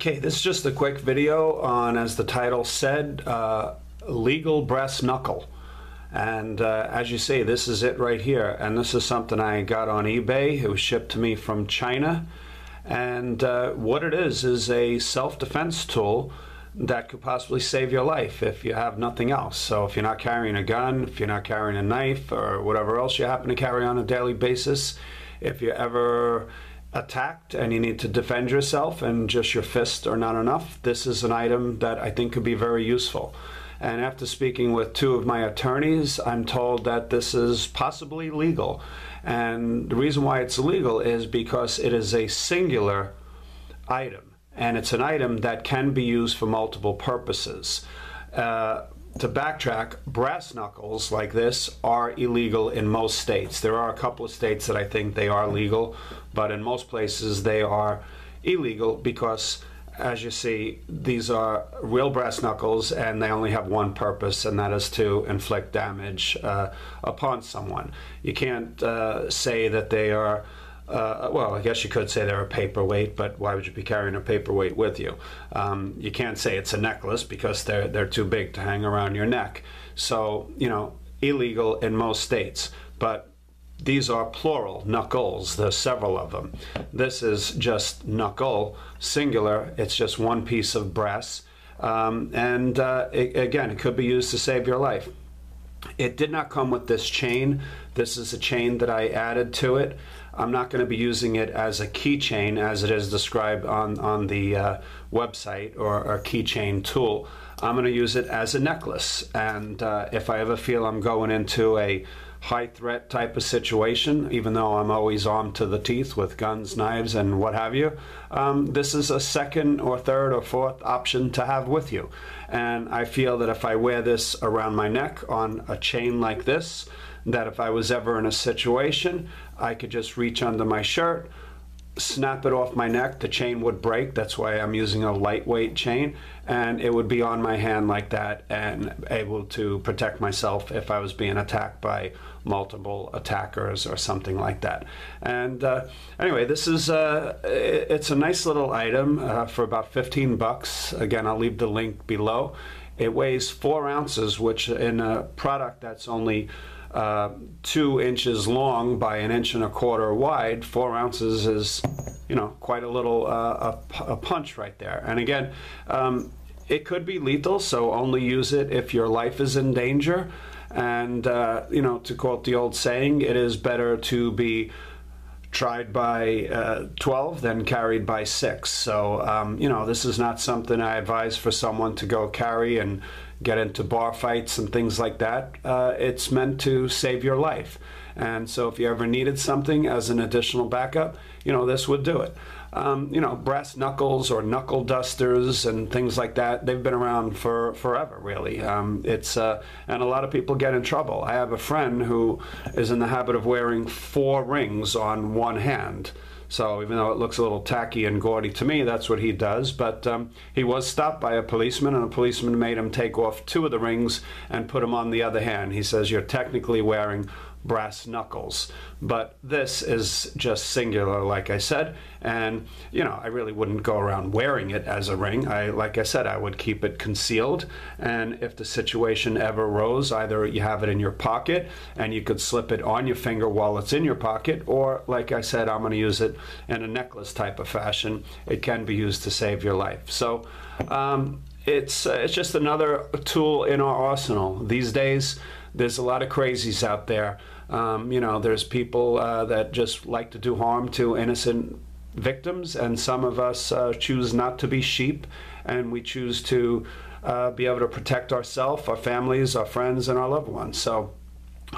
Okay, this is just a quick video on, as the title said, uh, legal brass knuckle. And uh, as you see, this is it right here. And this is something I got on eBay. It was shipped to me from China. And uh, what it is, is a self-defense tool that could possibly save your life if you have nothing else. So if you're not carrying a gun, if you're not carrying a knife or whatever else you happen to carry on a daily basis, if you're ever attacked and you need to defend yourself and just your fists are not enough, this is an item that I think could be very useful. And after speaking with two of my attorneys, I'm told that this is possibly legal. And the reason why it's legal is because it is a singular item. And it's an item that can be used for multiple purposes. Uh, to backtrack, brass knuckles like this are illegal in most states. There are a couple of states that I think they are legal, but in most places they are illegal because, as you see, these are real brass knuckles and they only have one purpose, and that is to inflict damage uh, upon someone. You can't uh, say that they are uh, well, I guess you could say they're a paperweight, but why would you be carrying a paperweight with you? Um, you can't say it's a necklace because they're, they're too big to hang around your neck. So, you know, illegal in most states, but these are plural, knuckles, there's several of them. This is just knuckle, singular, it's just one piece of brass. Um, and uh, it, again, it could be used to save your life. It did not come with this chain. This is a chain that I added to it. I'm not going to be using it as a keychain as it is described on, on the uh, website or, or keychain tool. I'm going to use it as a necklace. And uh, if I ever feel I'm going into a high threat type of situation, even though I'm always armed to the teeth with guns, knives, and what have you, um, this is a second or third or fourth option to have with you. And I feel that if I wear this around my neck on a chain like this, that if I was ever in a situation, I could just reach under my shirt snap it off my neck, the chain would break. That's why I'm using a lightweight chain, and it would be on my hand like that and able to protect myself if I was being attacked by multiple attackers or something like that. And uh, anyway, this is uh, it's a nice little item uh, for about 15 bucks. Again, I'll leave the link below. It weighs four ounces, which in a product that's only uh, two inches long by an inch and a quarter wide, four ounces is, you know, quite a little uh, a, a, punch right there. And again, um, it could be lethal, so only use it if your life is in danger. And, uh, you know, to quote the old saying, it is better to be tried by uh, 12, then carried by 6. So, um, you know, this is not something I advise for someone to go carry and get into bar fights and things like that. Uh, it's meant to save your life. And so, if you ever needed something as an additional backup, you know, this would do it um, you know, brass knuckles or knuckle dusters and things like that. They've been around for forever, really. Um, it's uh, and a lot of people get in trouble. I have a friend who is in the habit of wearing four rings on one hand. So even though it looks a little tacky and gaudy to me, that's what he does. But um, he was stopped by a policeman, and a policeman made him take off two of the rings and put them on the other hand. He says, "You're technically wearing." brass knuckles. But this is just singular, like I said, and you know, I really wouldn't go around wearing it as a ring. I, like I said, I would keep it concealed, and if the situation ever rose, either you have it in your pocket and you could slip it on your finger while it's in your pocket, or like I said, I'm going to use it in a necklace type of fashion. It can be used to save your life. So. Um, it's, uh, it's just another tool in our arsenal. These days, there's a lot of crazies out there. Um, you know, there's people uh, that just like to do harm to innocent victims, and some of us uh, choose not to be sheep, and we choose to uh, be able to protect ourselves, our families, our friends, and our loved ones. So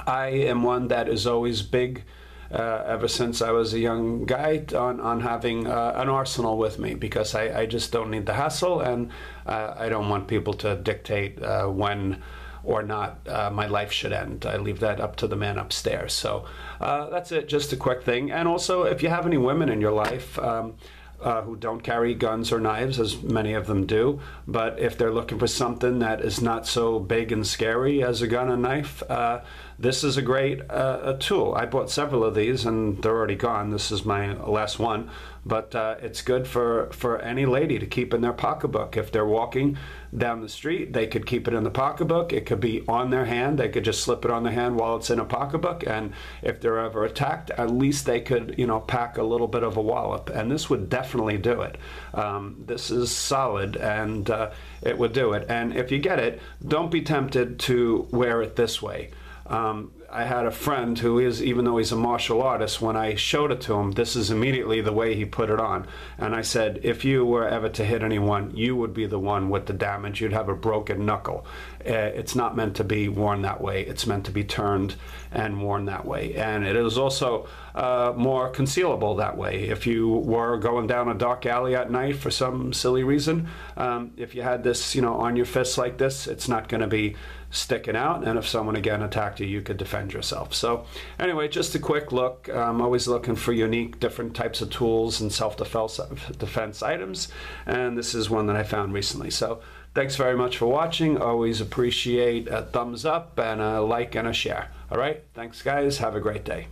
I am one that is always big. Uh, ever since I was a young guy on, on having uh, an arsenal with me because I, I just don't need the hassle and uh, I don't want people to dictate uh, when or not uh, my life should end. I leave that up to the man upstairs. So uh, that's it, just a quick thing. And also, if you have any women in your life, um, uh, who don't carry guns or knives, as many of them do. But if they're looking for something that is not so big and scary as a gun and knife, uh, this is a great uh, a tool. I bought several of these and they're already gone. This is my last one, but uh, it's good for, for any lady to keep in their pocketbook. If they're walking down the street, they could keep it in the pocketbook. It could be on their hand. They could just slip it on their hand while it's in a pocketbook. And if they're ever attacked, at least they could, you know, pack a little bit of a wallop. And this would definitely do it. Um, this is solid and uh, it would do it. And if you get it, don't be tempted to wear it this way. Um, I had a friend who is, even though he's a martial artist, when I showed it to him, this is immediately the way he put it on. And I said, if you were ever to hit anyone, you would be the one with the damage. You'd have a broken knuckle. Eh, it's not meant to be worn that way. It's meant to be turned and worn that way. And it is also uh, more concealable that way. If you were going down a dark alley at night for some silly reason, um, if you had this, you know, on your fist like this, it's not going to be sticking out. And if someone again attacked you, you could defend defend yourself. So anyway, just a quick look. I'm always looking for unique, different types of tools and self-defense defense items, and this is one that I found recently. So thanks very much for watching. Always appreciate a thumbs up and a like and a share. All right, thanks guys. Have a great day.